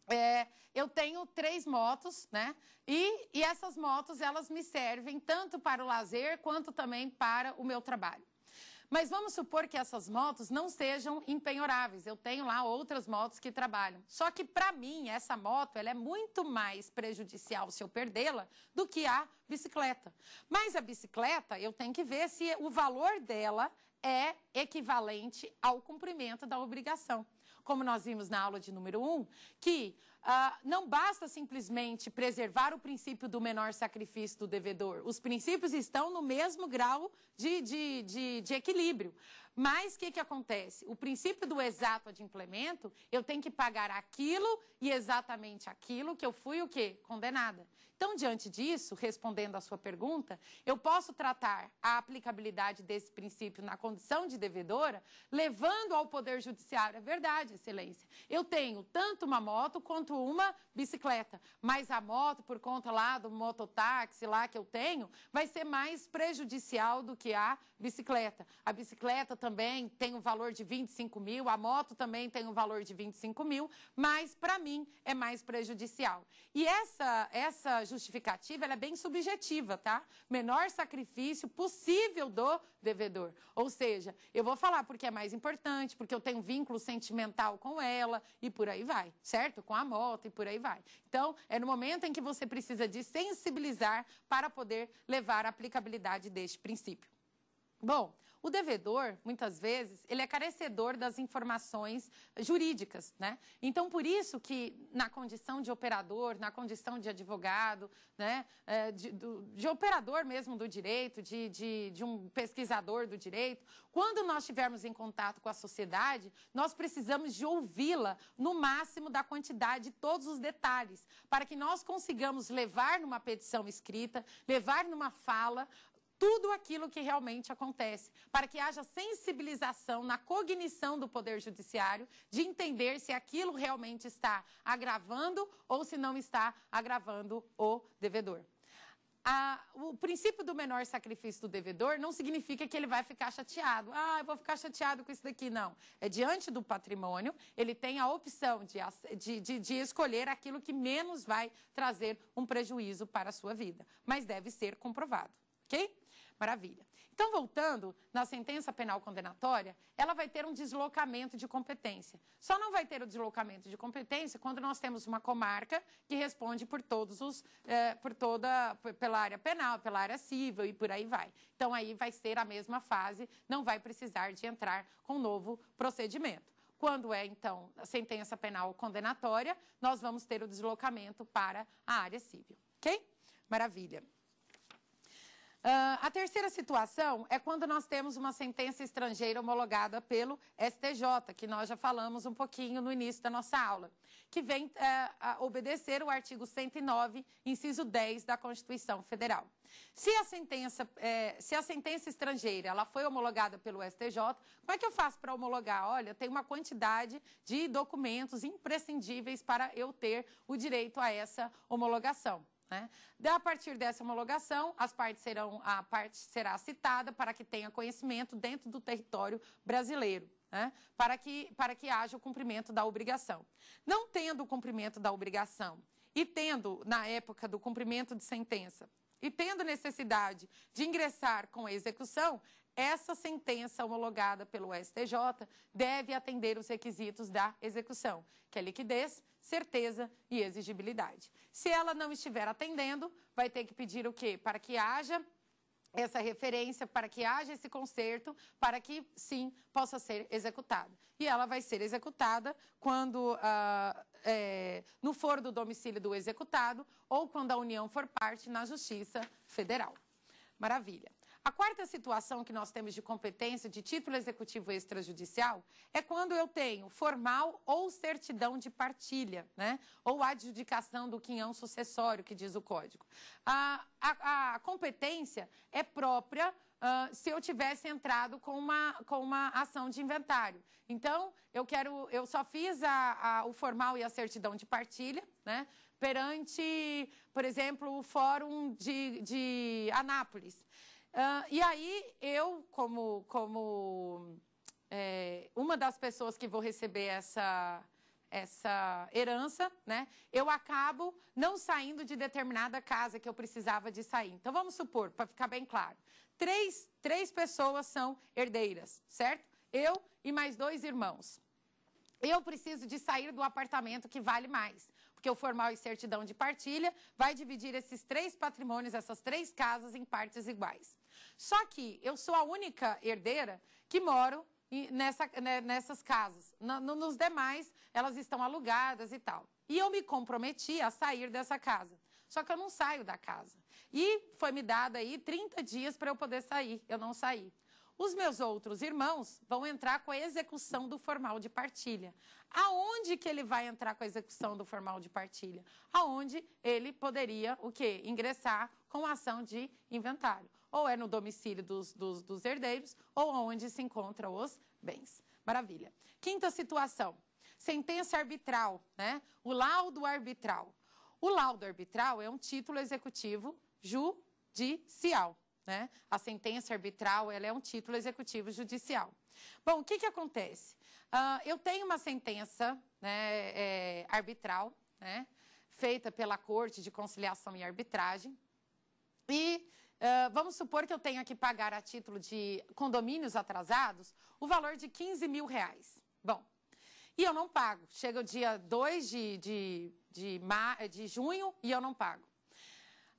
é, eu tenho três motos, né? E, e essas motos elas me servem tanto para o lazer quanto também para o meu trabalho. Mas vamos supor que essas motos não sejam empenhoráveis. Eu tenho lá outras motos que trabalham. Só que para mim essa moto ela é muito mais prejudicial se eu perdê-la do que a bicicleta. Mas a bicicleta eu tenho que ver se o valor dela é equivalente ao cumprimento da obrigação como nós vimos na aula de número 1, um, que uh, não basta simplesmente preservar o princípio do menor sacrifício do devedor. Os princípios estão no mesmo grau de, de, de, de equilíbrio. Mas o que, que acontece? O princípio do exato de implemento, eu tenho que pagar aquilo e exatamente aquilo que eu fui o quê? Condenada. Então, diante disso, respondendo à sua pergunta, eu posso tratar a aplicabilidade desse princípio na condição de devedora, levando ao Poder Judiciário. É verdade, Excelência. Eu tenho tanto uma moto quanto uma bicicleta, mas a moto, por conta lá do mototáxi lá que eu tenho, vai ser mais prejudicial do que a bicicleta. A bicicleta também tem um valor de 25 mil, a moto também tem um valor de 25 mil, mas para mim é mais prejudicial. E essa, essa justificativa é bem subjetiva, tá? Menor sacrifício possível do devedor. Ou seja, eu vou falar porque é mais importante, porque eu tenho vínculo sentimental com ela e por aí vai, certo? Com a moto e por aí vai. Então, é no momento em que você precisa de sensibilizar para poder levar a aplicabilidade deste princípio. Bom, o devedor, muitas vezes, ele é carecedor das informações jurídicas, né? Então, por isso que na condição de operador, na condição de advogado, né? É, de, do, de operador mesmo do direito, de, de, de um pesquisador do direito, quando nós estivermos em contato com a sociedade, nós precisamos de ouvi-la no máximo da quantidade, todos os detalhes, para que nós consigamos levar numa petição escrita, levar numa fala, tudo aquilo que realmente acontece, para que haja sensibilização na cognição do Poder Judiciário de entender se aquilo realmente está agravando ou se não está agravando o devedor. o princípio do menor sacrifício do devedor não significa que ele vai ficar chateado. Ah, eu vou ficar chateado com isso daqui. Não. É diante do patrimônio, ele tem a opção de, de, de, de escolher aquilo que menos vai trazer um prejuízo para a sua vida. Mas deve ser comprovado. Ok? Maravilha. Então, voltando na sentença penal condenatória, ela vai ter um deslocamento de competência. Só não vai ter o deslocamento de competência quando nós temos uma comarca que responde por todos os, eh, por toda, pela área penal, pela área civil e por aí vai. Então, aí vai ser a mesma fase, não vai precisar de entrar com um novo procedimento. Quando é, então, a sentença penal condenatória, nós vamos ter o deslocamento para a área civil. Ok? Maravilha. Uh, a terceira situação é quando nós temos uma sentença estrangeira homologada pelo STJ, que nós já falamos um pouquinho no início da nossa aula, que vem uh, obedecer o artigo 109, inciso 10 da Constituição Federal. Se a sentença, eh, se a sentença estrangeira ela foi homologada pelo STJ, como é que eu faço para homologar? Olha, tem uma quantidade de documentos imprescindíveis para eu ter o direito a essa homologação. Né? A partir dessa homologação, as partes serão, a parte será citada para que tenha conhecimento dentro do território brasileiro. Né? Para, que, para que haja o cumprimento da obrigação. Não tendo o cumprimento da obrigação e tendo, na época do cumprimento de sentença, e tendo necessidade de ingressar com a execução, essa sentença homologada pelo STJ deve atender os requisitos da execução, que é liquidez, certeza e exigibilidade. Se ela não estiver atendendo, vai ter que pedir o quê? Para que haja essa referência para que haja esse conserto, para que sim possa ser executada. E ela vai ser executada quando ah, é, no foro do domicílio do executado ou quando a união for parte na Justiça Federal. Maravilha. A quarta situação que nós temos de competência de título executivo extrajudicial é quando eu tenho formal ou certidão de partilha, né? Ou adjudicação do quinhão sucessório, que diz o Código. A, a, a competência é própria Uh, se eu tivesse entrado com uma, com uma ação de inventário. Então, eu quero, eu só fiz a, a, o formal e a certidão de partilha, né? Perante, por exemplo, o Fórum de, de Anápolis. Uh, e aí, eu, como, como é, uma das pessoas que vou receber essa, essa herança, né? Eu acabo não saindo de determinada casa que eu precisava de sair. Então, vamos supor, para ficar bem claro, três, três pessoas são herdeiras, certo? Eu e mais dois irmãos. Eu preciso de sair do apartamento que vale mais, porque o formal e certidão de partilha vai dividir esses três patrimônios, essas três casas, em partes iguais. Só que eu sou a única herdeira que moro nessa, né, nessas casas. Nos demais, elas estão alugadas e tal. E eu me comprometi a sair dessa casa. Só que eu não saio da casa. E foi me dado aí 30 dias para eu poder sair. Eu não saí. Os meus outros irmãos vão entrar com a execução do formal de partilha. Aonde que ele vai entrar com a execução do formal de partilha? Aonde ele poderia o quê? Ingressar com ação de inventário ou é no domicílio dos, dos, dos herdeiros, ou onde se encontram os bens. Maravilha. Quinta situação: sentença arbitral, né? O laudo arbitral. O laudo arbitral é um título executivo judicial. Né? A sentença arbitral ela é um título executivo judicial. Bom, o que, que acontece? Uh, eu tenho uma sentença né, é, arbitral, né, feita pela Corte de Conciliação e Arbitragem, e ah, vamos supor que eu tenha que pagar a título de condomínios atrasados o valor de 15 mil reais. Bom, e eu não pago. Chega o dia 2 de, de, de, de junho e eu não pago.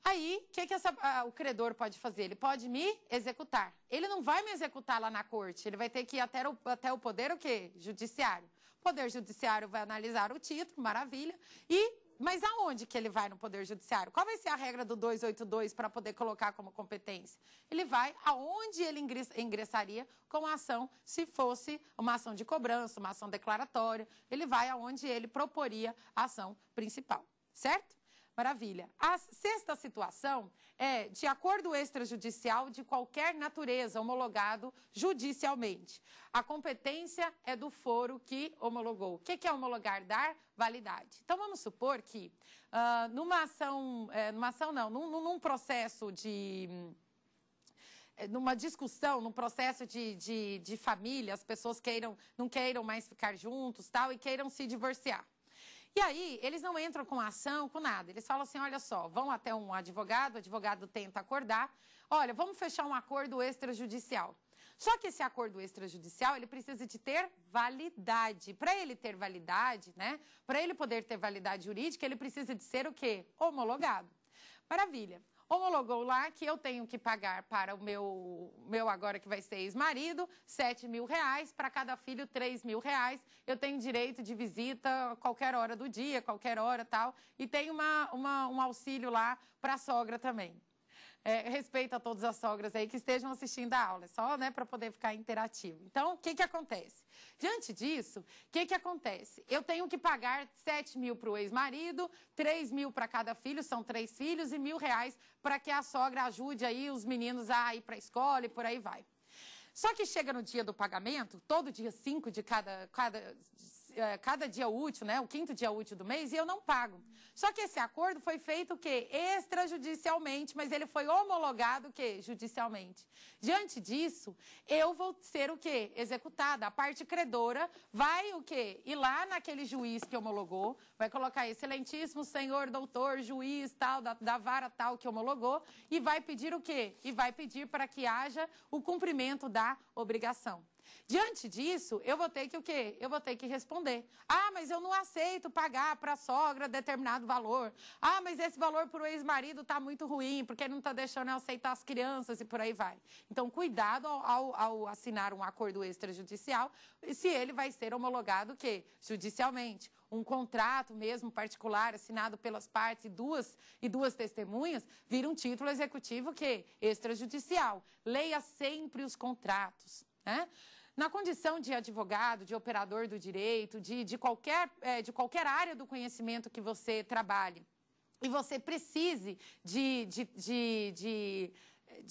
Aí, o que, que essa, ah, o credor pode fazer? Ele pode me executar. Ele não vai me executar lá na corte, ele vai ter que ir até o, até o poder o quê? Judiciário. O poder judiciário vai analisar o título, maravilha, e mas aonde que ele vai no Poder Judiciário? Qual vai ser a regra do 282 para poder colocar como competência? Ele vai aonde ele ingressaria com a ação, se fosse uma ação de cobrança, uma ação declaratória. Ele vai aonde ele proporia a ação principal, certo? Maravilha. A sexta situação é de acordo extrajudicial de qualquer natureza homologado judicialmente. A competência é do foro que homologou. O que é homologar? Dar validade. Então, vamos supor que uh, numa ação, é, numa ação não, num, num processo de é, numa discussão, num processo de, de, de família, as pessoas queiram, não queiram mais ficar juntos tal, e queiram se divorciar. E aí, eles não entram com ação, com nada. Eles falam assim: olha só, vão até um advogado, o advogado tenta acordar. Olha, vamos fechar um acordo extrajudicial. Só que esse acordo extrajudicial, ele precisa de ter validade. Para ele ter validade, né? Para ele poder ter validade jurídica, ele precisa de ser o quê? Homologado. Maravilha homologou lá que eu tenho que pagar para o meu, meu agora que vai ser ex-marido, 7 mil reais, para cada filho 3 mil reais. Eu tenho direito de visita qualquer hora do dia, qualquer hora tal. E tem uma, uma um auxílio lá para a sogra também. É, respeito a todas as sogras aí que estejam assistindo a aula, é só né, para poder ficar interativo. Então, o que, que acontece? Diante disso, o que, que acontece? Eu tenho que pagar 7 mil para o ex-marido, 3 mil para cada filho, são três filhos, e mil reais para que a sogra ajude aí os meninos a ir para a escola e por aí vai. Só que chega no dia do pagamento, todo dia 5 de cada, cada é, cada dia útil, né, o quinto dia útil do mês, e eu não pago. Só que esse acordo foi feito o quê? Extrajudicialmente, mas ele foi homologado o quê? Judicialmente. Diante disso, eu vou ser o quê? Executada. A parte credora vai o quê? Ir lá naquele juiz que homologou, vai colocar excelentíssimo senhor, doutor, juiz, tal, da, da vara tal que homologou, e vai pedir o quê? E vai pedir para que haja o cumprimento da obrigação. Diante disso, eu vou ter que o quê? Eu vou ter que responder. Ah, mas eu não aceito pagar para a sogra determinado valor. Ah, mas esse valor para o ex-marido está muito ruim, porque ele não está deixando eu aceitar as crianças e por aí vai. Então, cuidado ao, ao, ao assinar um acordo extrajudicial, se ele vai ser homologado o quê? Judicialmente um contrato mesmo particular assinado pelas partes e duas e duas testemunhas, vira um título executivo que extrajudicial. Leia sempre os contratos, né? Na condição de advogado, de operador do direito, de, de, qualquer, é, de qualquer área do conhecimento que você trabalhe, e você precise de, de, de, de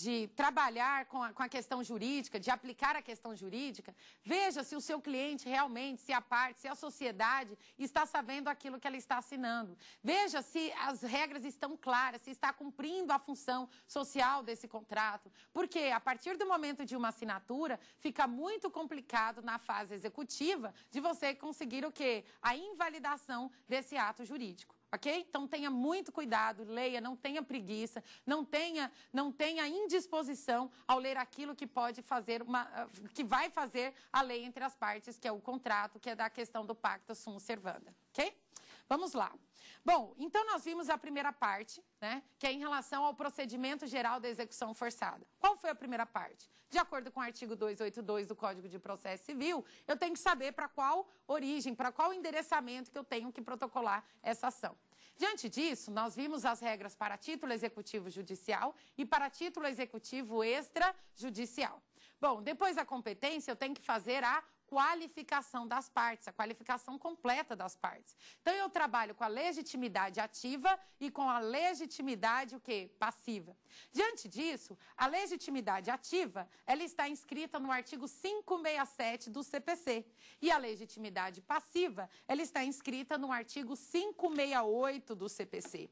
de trabalhar com a, com a, questão jurídica, de aplicar a questão jurídica, veja se o seu cliente realmente, se a parte, se a sociedade está sabendo aquilo que ela está assinando. Veja se as regras estão claras, se está cumprindo a função social desse contrato. Porque a partir do momento de uma assinatura, fica muito complicado na fase executiva de você conseguir o quê? A invalidação desse ato jurídico. Ok? Então tenha muito cuidado, leia, não tenha preguiça, não tenha, não tenha indisposição ao ler aquilo que pode fazer uma, ah, que vai fazer a lei entre as partes, que é o contrato, que é da questão do pacto sum servanda. Ok? Vamos lá. Bom, então nós vimos a primeira parte, né, que é em relação ao procedimento geral da execução forçada. Qual foi a primeira parte? De acordo com o artigo 282 do Código de Processo Civil, eu tenho que saber para qual origem, para qual endereçamento que eu tenho que protocolar essa ação. Diante disso, nós vimos as regras para título executivo judicial e para título executivo extrajudicial. Bom, depois da competência, eu tenho que fazer a qualificação das partes, a qualificação completa das partes. Então eu trabalho com a legitimidade ativa e com a legitimidade o quê? passiva. Diante disso, a legitimidade ativa, ela está inscrita no artigo 567 do CPC, e a legitimidade passiva, ela está inscrita no artigo 568 do CPC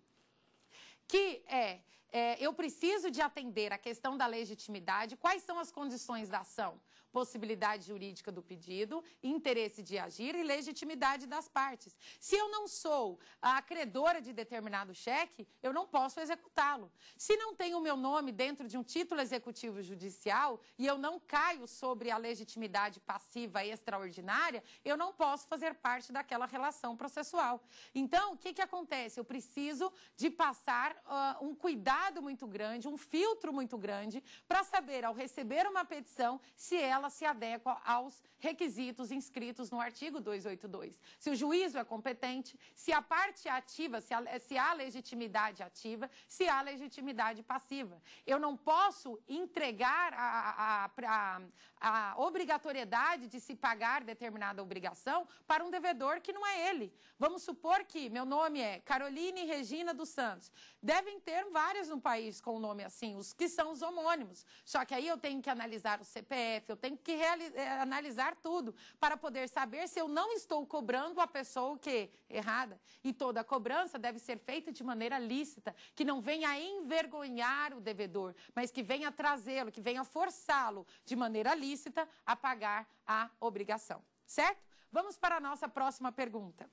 eu preciso de atender a questão da legitimidade, quais são as condições da ação? Possibilidade jurídica do pedido, interesse de agir e legitimidade das partes. Se eu não sou a credora de determinado cheque, eu não posso executá-lo. Se não tem o meu nome dentro de um título executivo judicial e eu não caio sobre a legitimidade passiva extraordinária, eu não posso fazer parte daquela relação processual. Então, o que, que acontece? Eu preciso de passar uh, um cuidado muito muito grande, um filtro muito grande, para saber, ao receber uma petição, se ela se adequa aos requisitos inscritos no artigo 282. Se o juízo é competente, se a parte ativa, se, a, se há legitimidade ativa, se há legitimidade passiva. Eu não posso entregar a, a, a, a obrigatoriedade de se pagar determinada obrigação para um devedor que não é ele. Vamos supor que meu nome é Caroline Regina dos Santos. Devem ter várias no país com o nome assim, os que são os homônimos. Só que aí eu tenho que analisar o CPF, eu tenho que eh, analisar tudo para poder saber se eu não estou cobrando a pessoa o quê? Errada. E toda cobrança deve ser feita de maneira lícita, que não venha envergonhar o devedor, mas que venha trazê-lo, que venha forçá-lo de maneira lícita a pagar a obrigação. Certo? Vamos para a nossa próxima pergunta.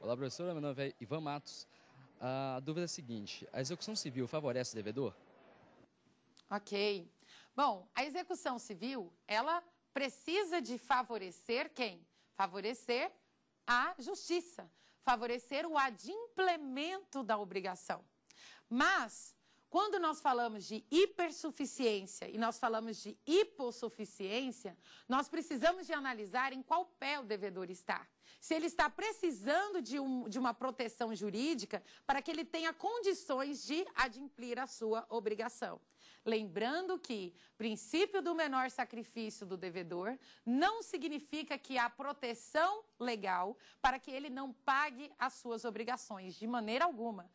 Olá, professora. Meu nome é Ivan Matos. A dúvida é a seguinte: a execução civil favorece o devedor? Ok. Bom, a execução civil, ela precisa de favorecer quem? Favorecer a justiça, favorecer o adimplemento da obrigação. Mas quando nós falamos de hipersuficiência e nós falamos de hipossuficiência, nós precisamos de analisar em qual pé o devedor está. Se ele está precisando de, um, de uma proteção jurídica para que ele tenha condições de adimplir a sua obrigação. Lembrando que princípio do menor sacrifício do devedor não significa que há proteção legal para que ele não pague as suas obrigações de maneira alguma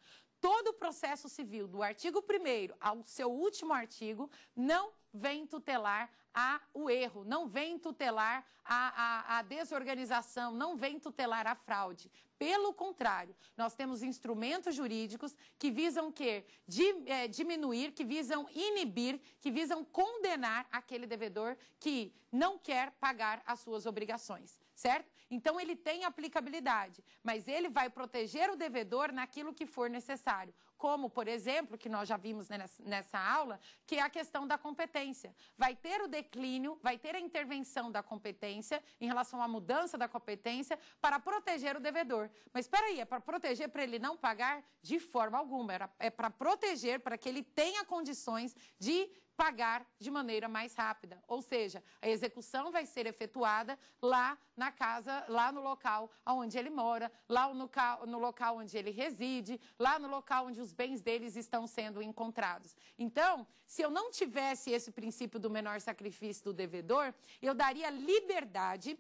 todo o processo civil, do artigo 1 ao seu último artigo, não vem tutelar a o erro, não vem tutelar a, a, a, desorganização, não vem tutelar a fraude. Pelo contrário, nós temos instrumentos jurídicos que visam que é, diminuir, que visam inibir, que visam condenar aquele devedor que não quer pagar as suas obrigações, certo? Então ele tem aplicabilidade, mas ele vai proteger o devedor naquilo que for necessário, como, por exemplo, que nós já vimos nessa aula, que é a questão da competência. Vai ter o declínio, vai ter a intervenção da competência em relação à mudança da competência para proteger o devedor. Mas espera aí, é para proteger para ele não pagar de forma alguma, é para proteger para que ele tenha condições de pagar de maneira mais rápida. Ou seja, a execução vai ser efetuada lá na casa, lá no local onde ele mora, lá no, no local onde ele reside, lá no local onde os bens deles estão sendo encontrados. Então, se eu não tivesse esse princípio do menor sacrifício do devedor, eu daria liberdade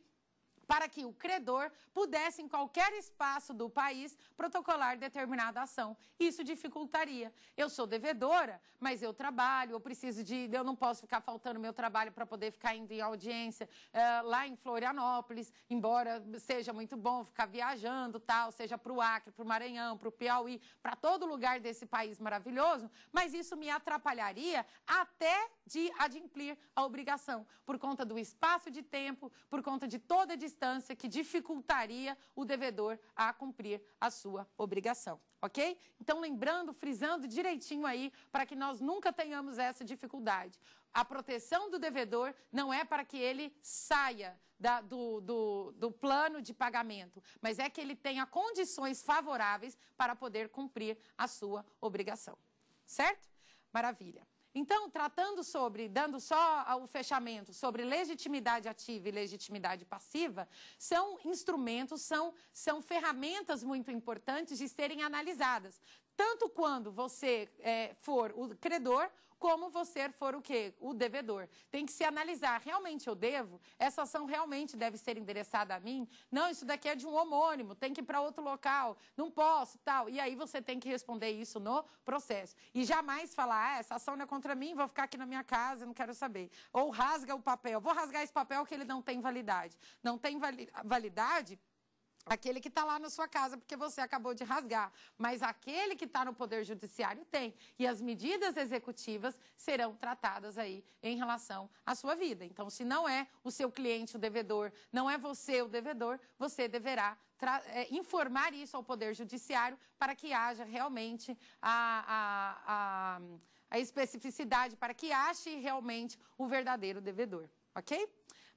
para que o credor pudesse, em qualquer espaço do país, protocolar determinada ação. Isso dificultaria. Eu sou devedora, mas eu trabalho, eu preciso de. Eu não posso ficar faltando meu trabalho para poder ficar indo em audiência uh, lá em Florianópolis, embora seja muito bom ficar viajando, tal, seja para o Acre, para o Maranhão, para o Piauí, para todo lugar desse país maravilhoso, mas isso me atrapalharia até de adimplir a obrigação, por conta do espaço de tempo, por conta de toda a que dificultaria o devedor a cumprir a sua obrigação, ok? Então, lembrando, frisando direitinho aí, para que nós nunca tenhamos essa dificuldade. A proteção do devedor não é para que ele saia da, do, do, do plano de pagamento, mas é que ele tenha condições favoráveis para poder cumprir a sua obrigação, certo? Maravilha. Então, tratando sobre, dando só o fechamento, sobre legitimidade ativa e legitimidade passiva, são instrumentos, são, são ferramentas muito importantes de serem analisadas tanto quando você é, for o credor como você for o quê? O devedor. Tem que se analisar, realmente eu devo? Essa ação realmente deve ser endereçada a mim? Não, isso daqui é de um homônimo, tem que ir para outro local, não posso, tal. E aí você tem que responder isso no processo. E jamais falar, ah, essa ação não é contra mim, vou ficar aqui na minha casa, não quero saber. Ou rasga o papel, vou rasgar esse papel que ele não tem validade. Não tem validade aquele que está lá na sua casa porque você acabou de rasgar, mas aquele que está no Poder Judiciário tem. E as medidas executivas serão tratadas aí em relação à sua vida. Então, se não é o seu cliente o devedor, não é você o devedor, você deverá é, informar isso ao Poder Judiciário para que haja realmente a, a, a, a especificidade, para que ache realmente o verdadeiro devedor. Ok?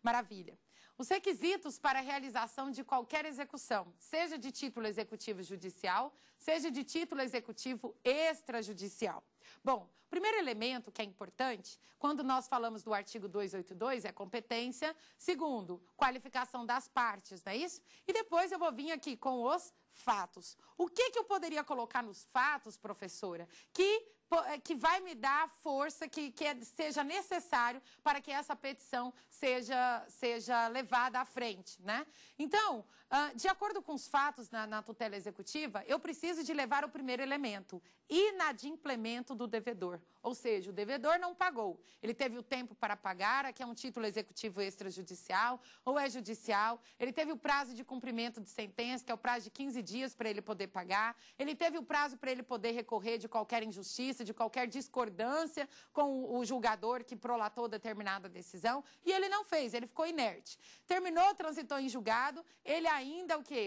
Maravilha. Os requisitos para a realização de qualquer execução, seja de título executivo judicial, seja de título executivo extrajudicial. Bom, primeiro elemento que é importante, quando nós falamos do artigo 282, é competência. Segundo, qualificação das partes, não é isso? E depois eu vou vir aqui com os fatos. O que, que eu poderia colocar nos fatos, professora, que é, que vai me dar a força que, que é, seja necessário para que essa petição seja, seja levada à frente, né? Então, ah, de acordo com os fatos na, na, tutela executiva, eu preciso de levar o primeiro elemento, inadimplemento do devedor. Ou seja, o devedor não pagou. Ele teve o tempo para pagar, aqui é um título executivo extrajudicial ou é judicial. Ele teve o prazo de cumprimento de sentença, que é o prazo de 15 dias para ele poder pagar. Ele teve o prazo para ele poder recorrer de qualquer injustiça, de qualquer discordância com o, o julgador que prolatou determinada decisão. E ele não fez, ele ficou inerte. Terminou, transitou em julgado, ele ainda o quê?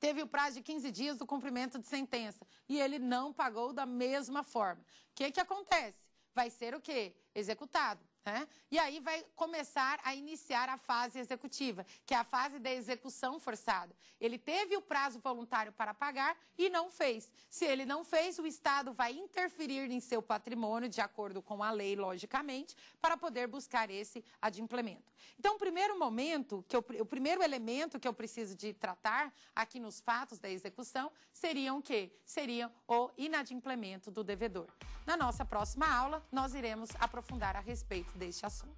Teve o prazo de 15 dias do cumprimento de sentença e ele não pagou da mesma forma. O que, que acontece? Vai ser o quê? Executado. E aí vai começar a iniciar a fase executiva, que é a fase da execução forçada. Ele teve o prazo voluntário para pagar e não fez. Se ele não fez, o Estado vai interferir em seu patrimônio, de acordo com a lei, logicamente, para poder buscar esse adimplemento. Então, o primeiro momento, que eu, o primeiro elemento que eu preciso de tratar aqui nos fatos da execução seriam o quê? Seria o inadimplemento do devedor. Na nossa próxima aula, nós iremos aprofundar a respeito respeito deste assunto.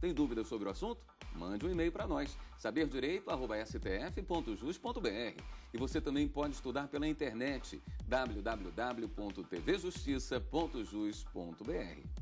Tem dúvidas sobre o assunto? Mande um e-mail para nós, saberdireito.stf.jus.br. E você também pode estudar pela internet www.tvjustiça.jus.br.